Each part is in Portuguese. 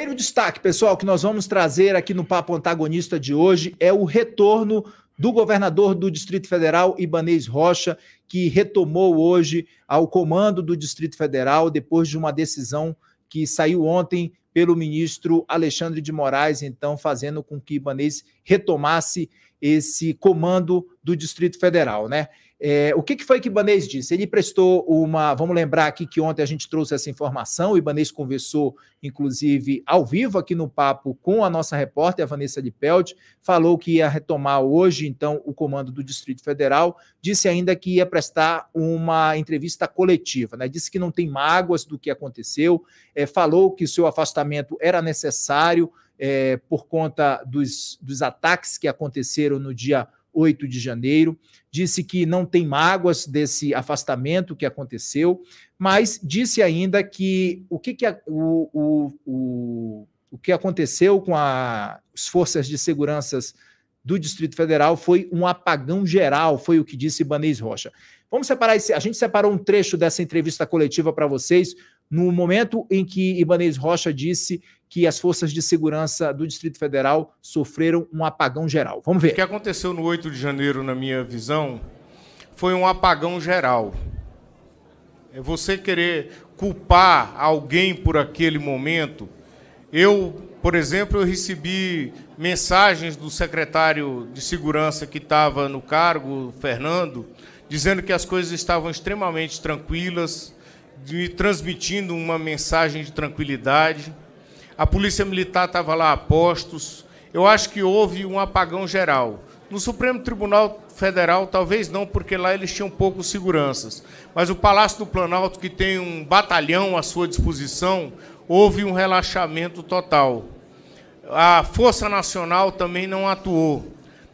Primeiro destaque, pessoal, que nós vamos trazer aqui no Papo Antagonista de hoje é o retorno do governador do Distrito Federal, Ibanês Rocha, que retomou hoje ao comando do Distrito Federal depois de uma decisão que saiu ontem pelo ministro Alexandre de Moraes, então fazendo com que Ibanês retomasse esse comando do Distrito Federal, né? É, o que, que, foi que Ibanez disse? Ele prestou uma. Vamos lembrar aqui que ontem a gente trouxe essa informação. O Ibanez conversou, inclusive, ao vivo aqui no papo com a nossa repórter, a Vanessa Lipeld, falou que ia retomar hoje, então, o comando do Distrito Federal. Disse ainda que ia prestar uma entrevista coletiva, né? Disse que não tem mágoas do que aconteceu, é, falou que o seu afastamento era necessário é, por conta dos, dos ataques que aconteceram no dia 8 de janeiro, disse que não tem mágoas desse afastamento que aconteceu, mas disse ainda que o que, que a, o, o, o, o que aconteceu com a, as forças de seguranças do Distrito Federal foi um apagão geral, foi o que disse Ibanez Rocha. Vamos separar esse. A gente separou um trecho dessa entrevista coletiva para vocês, no momento em que Ibanez Rocha disse que as forças de segurança do Distrito Federal sofreram um apagão geral. Vamos ver. O que aconteceu no 8 de janeiro, na minha visão, foi um apagão geral. É você querer culpar alguém por aquele momento. Eu, por exemplo, eu recebi mensagens do secretário de segurança que estava no cargo, Fernando, dizendo que as coisas estavam extremamente tranquilas, me transmitindo uma mensagem de tranquilidade a Polícia Militar estava lá a postos. Eu acho que houve um apagão geral. No Supremo Tribunal Federal, talvez não, porque lá eles tinham poucos seguranças. Mas o Palácio do Planalto, que tem um batalhão à sua disposição, houve um relaxamento total. A Força Nacional também não atuou.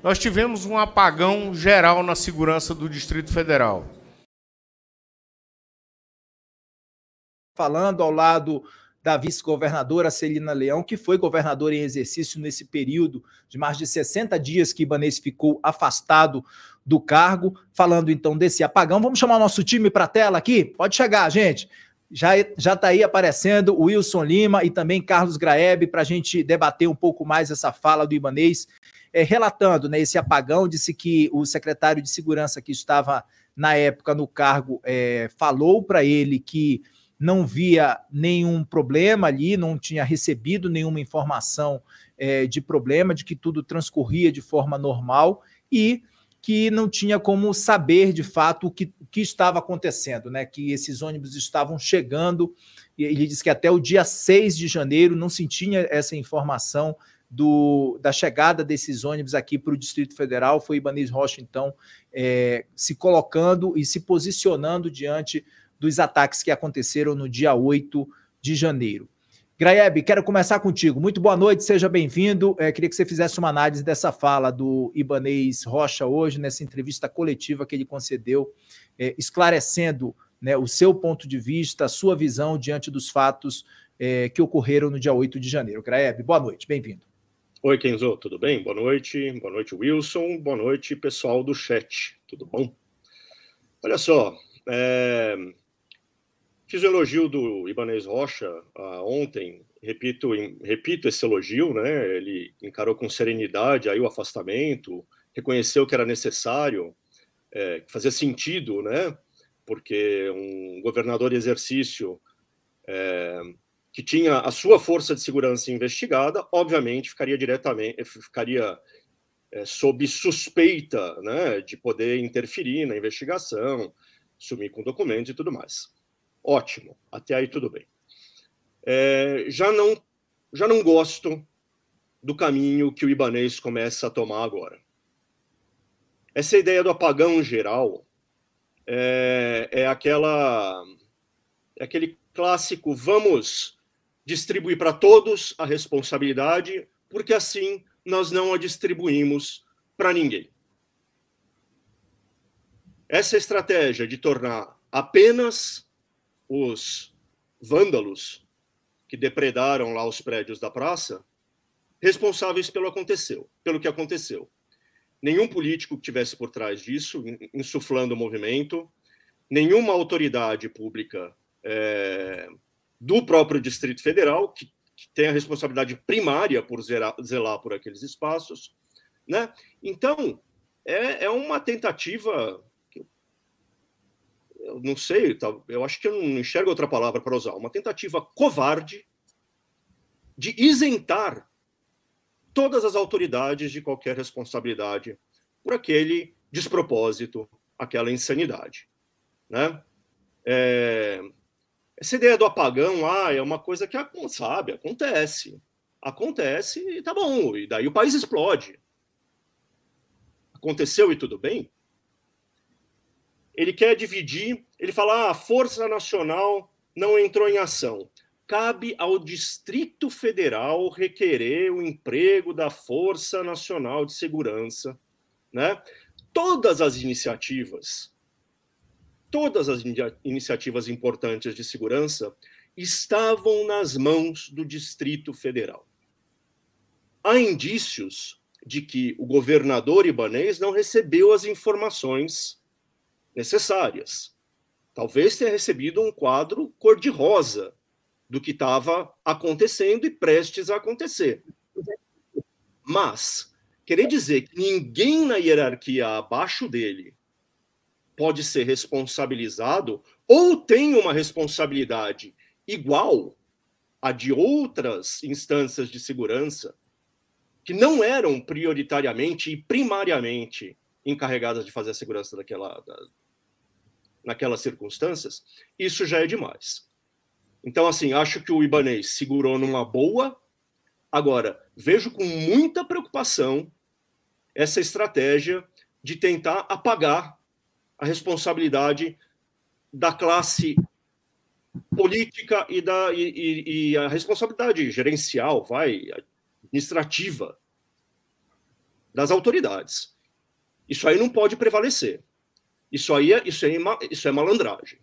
Nós tivemos um apagão geral na segurança do Distrito Federal. Falando ao lado da vice-governadora Celina Leão, que foi governadora em exercício nesse período de mais de 60 dias que Ibanez ficou afastado do cargo. Falando então desse apagão, vamos chamar nosso time para a tela aqui? Pode chegar, gente. Já está aí aparecendo o Wilson Lima e também Carlos Graeb para a gente debater um pouco mais essa fala do Ibanês, é, eh, relatando né, esse apagão. Disse que o secretário de Segurança que estava na época no cargo é, falou para ele que não via nenhum problema ali, não tinha recebido nenhuma informação é, de problema, de que tudo transcorria de forma normal e que não tinha como saber de fato o que, o que estava acontecendo, né? Que esses ônibus estavam chegando, e ele disse que até o dia 6 de janeiro não se tinha essa informação do, da chegada desses ônibus aqui para o Distrito Federal. Foi Ibanez Rocha, então, é, se colocando e se posicionando diante dos ataques que aconteceram no dia 8 de janeiro. Graeb, quero começar contigo. Muito boa noite, seja bem-vindo. É, queria que você fizesse uma análise dessa fala do Ibanês Rocha hoje, nessa entrevista coletiva que ele concedeu, é, esclarecendo né, o seu ponto de vista, a sua visão diante dos fatos é, que ocorreram no dia 8 de janeiro. Graeb, boa noite, bem-vindo. Oi, Kenzo, tudo bem? Boa noite. Boa noite, Wilson. Boa noite, pessoal do chat. Tudo bom? Olha só, é, Fiz o elogio do Ibanez Rocha ah, ontem, repito, em, repito esse elogio, né? Ele encarou com serenidade aí o afastamento, reconheceu que era necessário, é, que fazia sentido, né? Porque um governador de exercício é, que tinha a sua força de segurança investigada, obviamente ficaria diretamente, ficaria é, sob suspeita, né? De poder interferir na investigação, sumir com documentos e tudo mais ótimo, até aí tudo bem. É, já, não, já não gosto do caminho que o Ibanês começa a tomar agora. Essa ideia do apagão geral é, é aquela é aquele clássico vamos distribuir para todos a responsabilidade, porque assim nós não a distribuímos para ninguém. Essa estratégia de tornar apenas os vândalos que depredaram lá os prédios da praça responsáveis pelo aconteceu, pelo que aconteceu. Nenhum político que tivesse por trás disso, insuflando o movimento, nenhuma autoridade pública é, do próprio Distrito Federal, que, que, tem a responsabilidade primária por zerar, zelar por aqueles espaços. Né? Então, é, é uma tentativa eu não sei, eu acho que eu não enxergo outra palavra para usar, uma tentativa covarde de isentar todas as autoridades de qualquer responsabilidade por aquele despropósito, aquela insanidade. Né? É... Essa ideia do apagão ah, é uma coisa que, ah, sabe, acontece. Acontece e tá bom, e daí o país explode. Aconteceu e tudo bem? ele quer dividir, ele fala: ah, a Força Nacional não entrou em ação. Cabe ao Distrito Federal requerer o emprego da Força Nacional de Segurança. Né? Todas as iniciativas, todas as iniciativas importantes de segurança estavam nas mãos do Distrito Federal. Há indícios de que o governador Ibanês não recebeu as informações necessárias. Talvez tenha recebido um quadro cor-de-rosa do que estava acontecendo e prestes a acontecer. Mas, querer dizer que ninguém na hierarquia abaixo dele pode ser responsabilizado ou tem uma responsabilidade igual à de outras instâncias de segurança que não eram prioritariamente e primariamente encarregadas de fazer a segurança daquela da, naquelas circunstâncias, isso já é demais. Então, assim, acho que o Ibanês segurou numa boa. Agora, vejo com muita preocupação essa estratégia de tentar apagar a responsabilidade da classe política e, da, e, e a responsabilidade gerencial, vai, administrativa das autoridades. Isso aí não pode prevalecer. Isso aí é, isso é, isso é malandragem.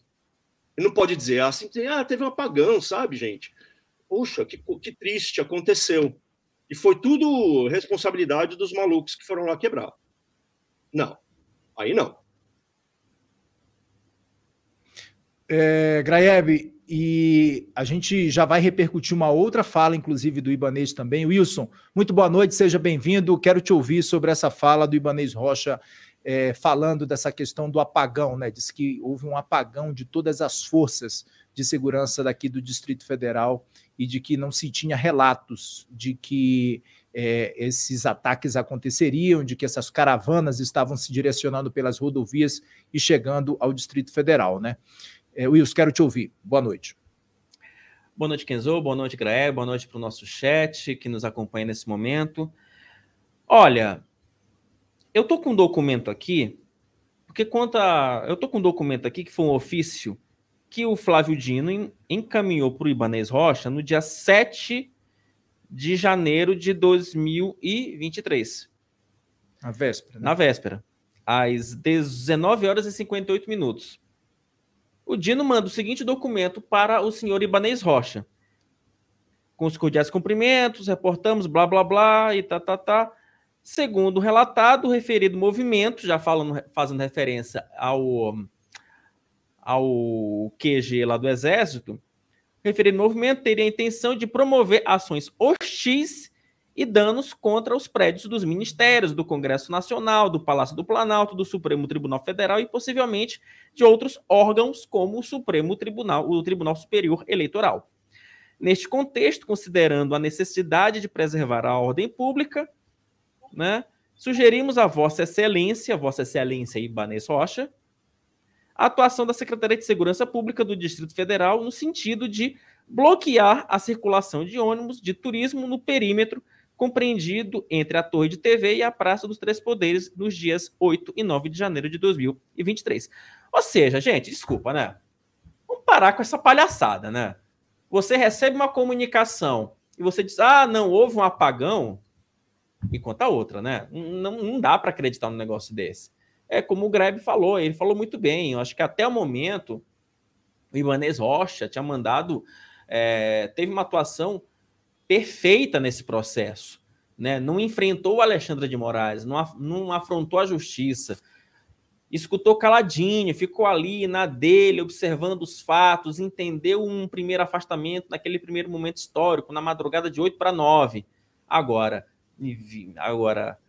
E não pode dizer ah, assim, ah, teve um apagão, sabe, gente? Puxa, que, que triste, aconteceu. E foi tudo responsabilidade dos malucos que foram lá quebrar. Não, aí não. É, Graeb, e a gente já vai repercutir uma outra fala, inclusive, do Ibanês também. Wilson, muito boa noite, seja bem-vindo. Quero te ouvir sobre essa fala do Ibanês Rocha é, falando dessa questão do apagão, né? Diz que houve um apagão de todas as forças de segurança daqui do Distrito Federal e de que não se tinha relatos de que é, esses ataques aconteceriam, de que essas caravanas estavam se direcionando pelas rodovias e chegando ao Distrito Federal, né? É, Wilson, quero te ouvir. Boa noite. Boa noite, Kenzo. Boa noite, Graé. Boa noite para o nosso chat que nos acompanha nesse momento. Olha, eu tô com um documento aqui, porque conta. Eu tô com um documento aqui que foi um ofício que o Flávio Dino encaminhou para o Ibanês Rocha no dia 7 de janeiro de 2023. Na véspera. Né? Na véspera. Às 19 horas e 58 minutos. O Dino manda o seguinte documento para o senhor Ibanês Rocha. Com os cordiais cumprimentos, reportamos, blá, blá, blá, e tá, tá, tá. Segundo o relatado, o referido movimento, já falando, fazendo referência ao, ao QG lá do Exército, o referido movimento teria a intenção de promover ações hostis e danos contra os prédios dos ministérios, do Congresso Nacional, do Palácio do Planalto, do Supremo Tribunal Federal e possivelmente de outros órgãos como o Supremo Tribunal, o Tribunal Superior Eleitoral. Neste contexto, considerando a necessidade de preservar a ordem pública, né? Sugerimos a Vossa Excelência, Vossa Excelência Ibanês Rocha, a atuação da Secretaria de Segurança Pública do Distrito Federal no sentido de bloquear a circulação de ônibus de turismo no perímetro compreendido entre a Torre de TV e a Praça dos Três Poderes nos dias 8 e 9 de janeiro de 2023. Ou seja, gente, desculpa, né? Vamos parar com essa palhaçada, né? Você recebe uma comunicação e você diz: ah, não houve um apagão enquanto a outra, né? Não, não dá para acreditar num negócio desse. É como o Greb falou, ele falou muito bem. Eu acho que até o momento o Ibanez Rocha tinha mandado, é, teve uma atuação perfeita nesse processo. Né? Não enfrentou o Alexandre de Moraes, não, af não afrontou a justiça. Escutou caladinho, ficou ali na dele, observando os fatos, entendeu um primeiro afastamento naquele primeiro momento histórico, na madrugada de 8 para 9. Agora, agora,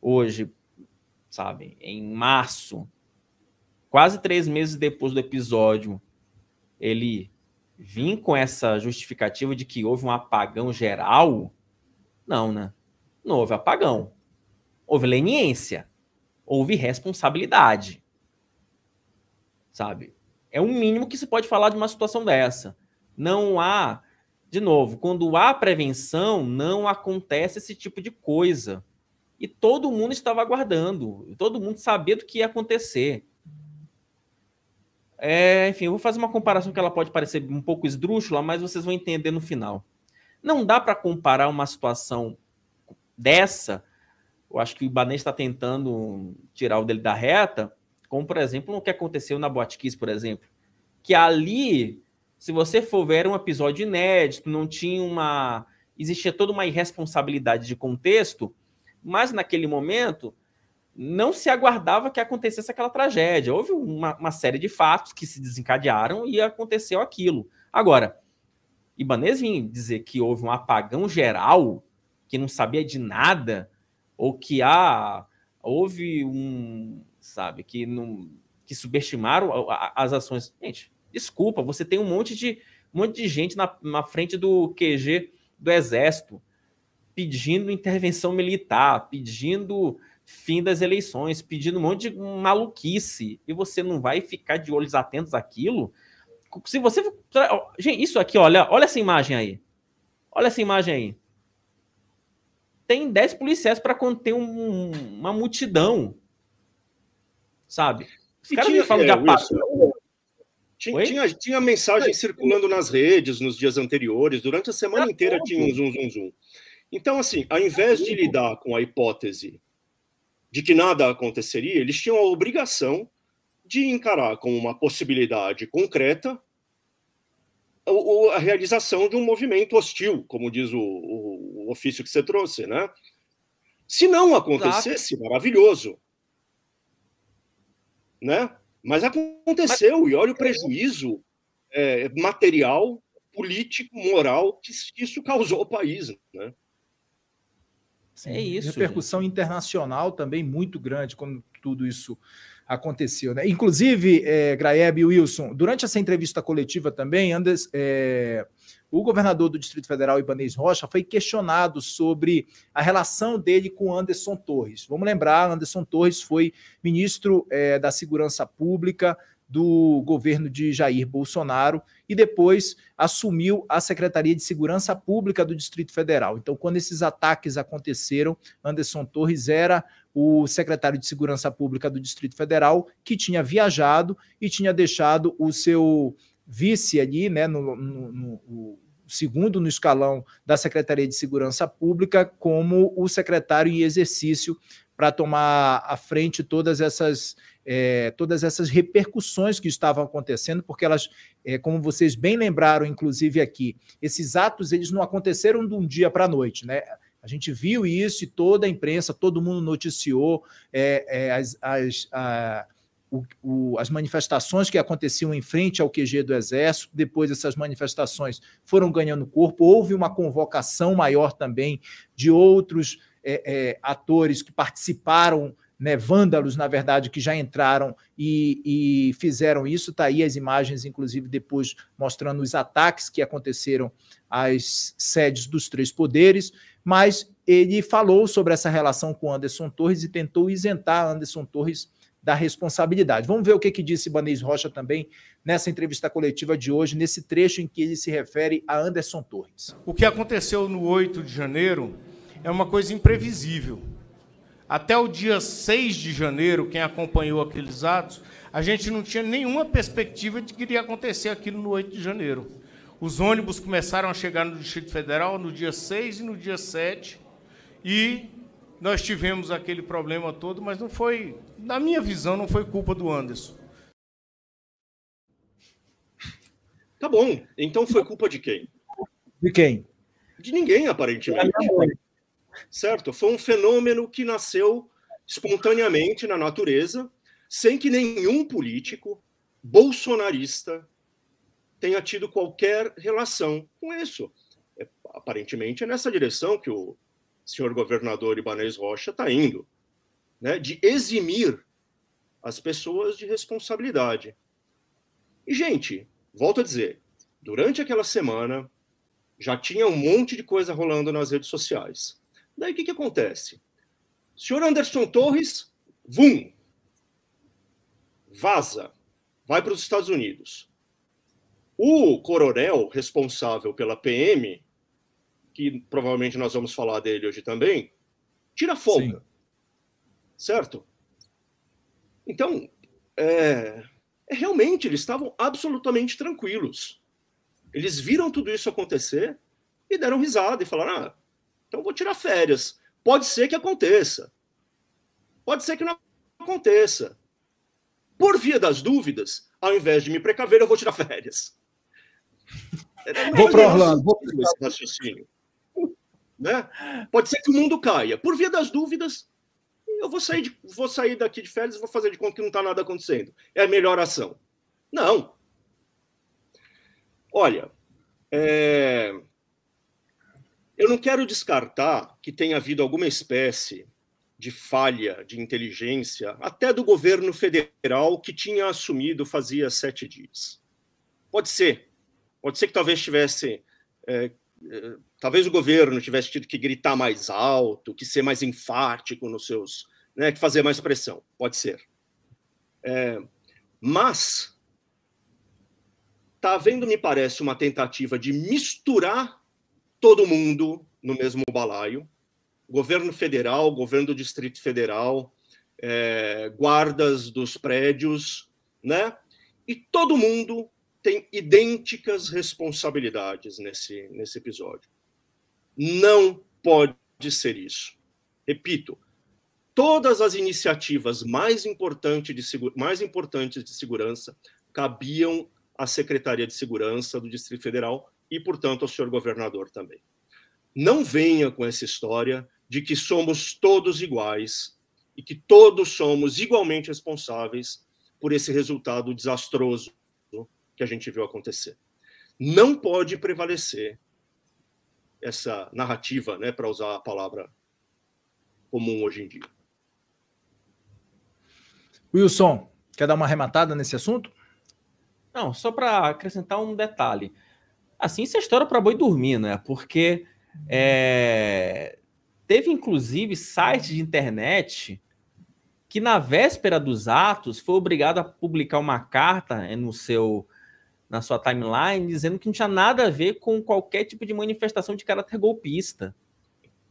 hoje, sabe, em março, quase três meses depois do episódio, ele vir com essa justificativa de que houve um apagão geral? Não, né? Não houve apagão. Houve leniência. Houve responsabilidade. Sabe? É o mínimo que se pode falar de uma situação dessa. Não há de novo, quando há prevenção, não acontece esse tipo de coisa. E todo mundo estava aguardando, todo mundo sabia do que ia acontecer. É, enfim, eu vou fazer uma comparação que ela pode parecer um pouco esdrúxula, mas vocês vão entender no final. Não dá para comparar uma situação dessa, eu acho que o Ibanez está tentando tirar o dele da reta, como, por exemplo, o que aconteceu na Botkiss, por exemplo, que ali se você for ver, era um episódio inédito, não tinha uma. Existia toda uma irresponsabilidade de contexto, mas naquele momento não se aguardava que acontecesse aquela tragédia. Houve uma, uma série de fatos que se desencadearam e aconteceu aquilo. Agora, Ibanez dizer que houve um apagão geral, que não sabia de nada, ou que ah, houve um, sabe, que não que subestimaram as ações. Gente, Desculpa, você tem um monte de, um monte de gente na, na frente do QG do Exército pedindo intervenção militar, pedindo fim das eleições, pedindo um monte de maluquice, e você não vai ficar de olhos atentos àquilo? Se você. Gente, isso aqui, olha, olha essa imagem aí. Olha essa imagem aí. Tem 10 policiais para conter um, uma multidão. Sabe? Os caras me falam de é, aparelho. Tinha, tinha, tinha, mensagem circulando nas redes nos dias anteriores, durante a semana ah, inteira tinha um zoom, zoom, zoom. Então, assim, ao invés de lidar com a hipótese de que nada aconteceria, eles tinham a obrigação de encarar como uma possibilidade concreta a, a realização de um movimento hostil, como diz o, o, o ofício que você trouxe, né? Se não acontecesse, Exato. maravilhoso. Né? Mas aconteceu, Mas... e olha o é prejuízo é, material, político, moral que isso causou ao país. Né? Sim, é isso. Repercussão gente. internacional também muito grande quando tudo isso aconteceu. Né? Inclusive, é, Graeb e Wilson, durante essa entrevista coletiva também, Anders. É o governador do Distrito Federal, Ibanez Rocha, foi questionado sobre a relação dele com Anderson Torres. Vamos lembrar, Anderson Torres foi ministro é, da Segurança Pública do governo de Jair Bolsonaro e depois assumiu a Secretaria de Segurança Pública do Distrito Federal. Então, quando esses ataques aconteceram, Anderson Torres era o secretário de Segurança Pública do Distrito Federal que tinha viajado e tinha deixado o seu vice ali, né, no, no, no, segundo no escalão da Secretaria de Segurança Pública, como o secretário em exercício para tomar à frente todas essas, é, todas essas repercussões que estavam acontecendo, porque elas, é, como vocês bem lembraram, inclusive aqui, esses atos eles não aconteceram de um dia para a noite, né? A gente viu isso e toda a imprensa, todo mundo noticiou é, é as, as, o, o, as manifestações que aconteciam em frente ao QG do Exército, depois essas manifestações foram ganhando corpo, houve uma convocação maior também de outros é, é, atores que participaram, né, vândalos, na verdade, que já entraram e, e fizeram isso. Está aí as imagens, inclusive, depois mostrando os ataques que aconteceram às sedes dos três poderes, mas ele falou sobre essa relação com Anderson Torres e tentou isentar Anderson Torres da responsabilidade. Vamos ver o que, que disse Ibanez Rocha também nessa entrevista coletiva de hoje, nesse trecho em que ele se refere a Anderson Torres. O que aconteceu no 8 de janeiro é uma coisa imprevisível. Até o dia 6 de janeiro, quem acompanhou aqueles atos, a gente não tinha nenhuma perspectiva de que iria acontecer aquilo no 8 de janeiro. Os ônibus começaram a chegar no Distrito Federal no dia 6 e no dia 7, e nós tivemos aquele problema todo, mas não foi, na minha visão, não foi culpa do Anderson. Tá bom. Então foi culpa de quem? De quem? De ninguém, aparentemente. Certo? Foi um fenômeno que nasceu espontaneamente na natureza, sem que nenhum político bolsonarista tenha tido qualquer relação com isso. É, aparentemente é nessa direção que o senhor governador Ibanez Rocha está indo, né, de eximir as pessoas de responsabilidade. E, gente, volto a dizer, durante aquela semana já tinha um monte de coisa rolando nas redes sociais. Daí o que, que acontece? O senhor Anderson Torres, vum, vaza, vai para os Estados Unidos. O coronel responsável pela PM que provavelmente nós vamos falar dele hoje também, tira folga. Sim. Certo? Então, é, é, realmente eles estavam absolutamente tranquilos. Eles viram tudo isso acontecer e deram risada e falaram: ah, então vou tirar férias. Pode ser que aconteça. Pode ser que não aconteça. Por via das dúvidas, ao invés de me precaver, eu vou tirar férias. vou para Orlando. Vou... Esse raciocínio. Né? Pode ser que o mundo caia. Por via das dúvidas, eu vou sair, de, vou sair daqui de férias e vou fazer de conta que não está nada acontecendo. É a melhor ação. Não. Olha, é... eu não quero descartar que tenha havido alguma espécie de falha de inteligência, até do governo federal que tinha assumido fazia sete dias. Pode ser. Pode ser que talvez tivesse é, talvez o governo tivesse tido que gritar mais alto, que ser mais enfático nos seus, né, que fazer mais pressão, pode ser. É, mas está havendo, me parece, uma tentativa de misturar todo mundo no mesmo balaio, governo federal, governo do Distrito Federal, é, guardas dos prédios, né? E todo mundo tem idênticas responsabilidades nesse, nesse episódio. Não pode ser isso. Repito, todas as iniciativas mais, importante de, mais importantes de segurança cabiam à Secretaria de Segurança do Distrito Federal e, portanto, ao senhor governador também. Não venha com essa história de que somos todos iguais e que todos somos igualmente responsáveis por esse resultado desastroso que a gente viu acontecer. Não pode prevalecer essa narrativa, né, para usar a palavra comum hoje em dia. Wilson, quer dar uma arrematada nesse assunto? Não, só para acrescentar um detalhe. Assim, isso é história para boi dormir, né? Porque é... teve, inclusive, sites de internet que, na véspera dos atos, foi obrigado a publicar uma carta é, no seu na sua timeline dizendo que não tinha nada a ver com qualquer tipo de manifestação de caráter golpista.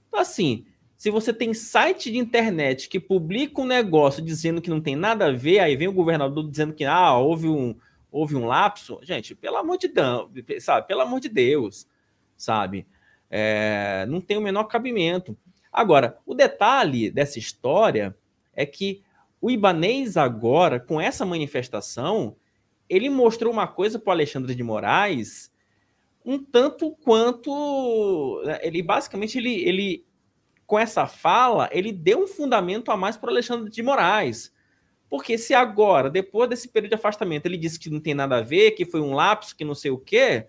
Então, assim, se você tem site de internet que publica um negócio dizendo que não tem nada a ver, aí vem o governador dizendo que ah, houve um, houve um lapso, gente, pelo amor de Deus, sabe? Pelo amor de Deus, sabe? É, não tem o menor cabimento. Agora, o detalhe dessa história é que o Ibanês agora, com essa manifestação, ele mostrou uma coisa para o Alexandre de Moraes um tanto quanto né, ele basicamente ele, ele com essa fala ele deu um fundamento a mais para o Alexandre de Moraes porque se agora depois desse período de afastamento ele disse que não tem nada a ver que foi um lapso que não sei o quê,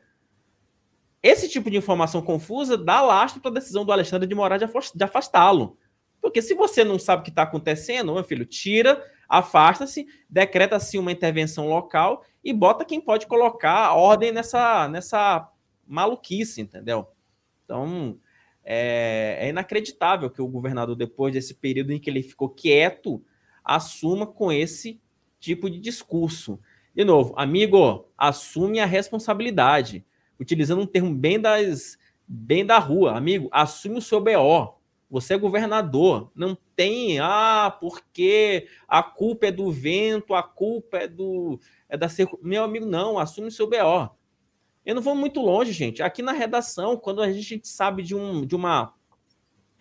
esse tipo de informação confusa dá lastro para a decisão do Alexandre de Moraes de afastá-lo porque se você não sabe o que está acontecendo meu filho tira afasta-se, decreta-se uma intervenção local e bota quem pode colocar ordem nessa, nessa maluquice, entendeu? Então, é, é inacreditável que o governador, depois desse período em que ele ficou quieto, assuma com esse tipo de discurso. De novo, amigo, assume a responsabilidade. Utilizando um termo bem das bem da rua, amigo, assume o seu BO. Você é governador, não tem, ah, porque a culpa é do vento, a culpa é do é da meu amigo, não, assume seu BO. Eu não vou muito longe, gente. Aqui na redação, quando a gente sabe de, um, de uma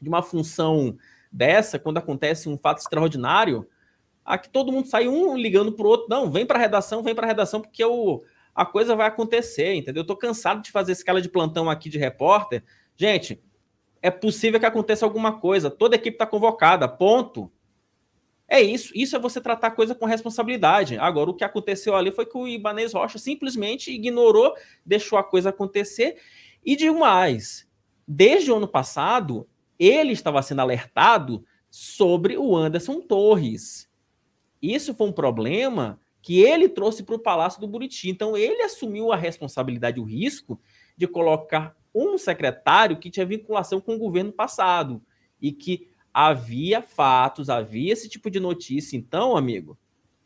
de uma função dessa, quando acontece um fato extraordinário, aqui todo mundo sai um ligando para o outro, não, vem para a redação, vem para a redação, porque eu, a coisa vai acontecer, entendeu? Eu estou cansado de fazer escala de plantão aqui de repórter. Gente, é possível que aconteça alguma coisa. Toda equipe está convocada, ponto. É isso. Isso é você tratar a coisa com responsabilidade. Agora, o que aconteceu ali foi que o Ibanez Rocha simplesmente ignorou, deixou a coisa acontecer. E digo mais: desde o ano passado, ele estava sendo alertado sobre o Anderson Torres. Isso foi um problema que ele trouxe para o Palácio do Buriti. Então, ele assumiu a responsabilidade, o risco de colocar um secretário que tinha vinculação com o governo passado e que havia fatos, havia esse tipo de notícia. Então, amigo,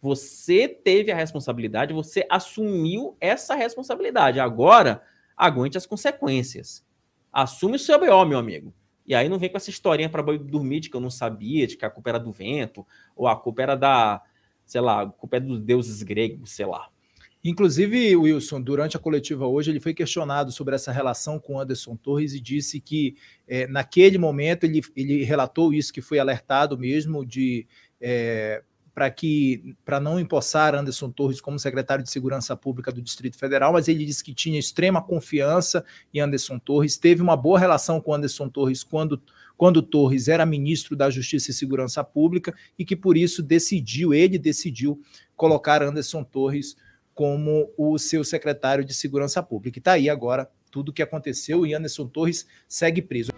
você teve a responsabilidade, você assumiu essa responsabilidade. Agora, aguente as consequências. Assume o seu BO, meu amigo. E aí não vem com essa historinha para dormir de que eu não sabia, de que a culpa era do vento, ou a culpa era da, sei lá, a culpa é dos deuses gregos, sei lá. Inclusive, Wilson, durante a coletiva hoje, ele foi questionado sobre essa relação com Anderson Torres e disse que, é, naquele momento, ele, ele relatou isso, que foi alertado mesmo de. É, eh, para que para não empossar Anderson Torres como secretário de Segurança Pública do Distrito Federal, mas ele disse que tinha extrema confiança em Anderson Torres, teve uma boa relação com Anderson Torres quando quando Torres era ministro da Justiça e Segurança Pública e que por isso decidiu, ele decidiu colocar Anderson Torres como o seu secretário de Segurança Pública. E está aí agora tudo o que aconteceu e Anderson Torres segue preso.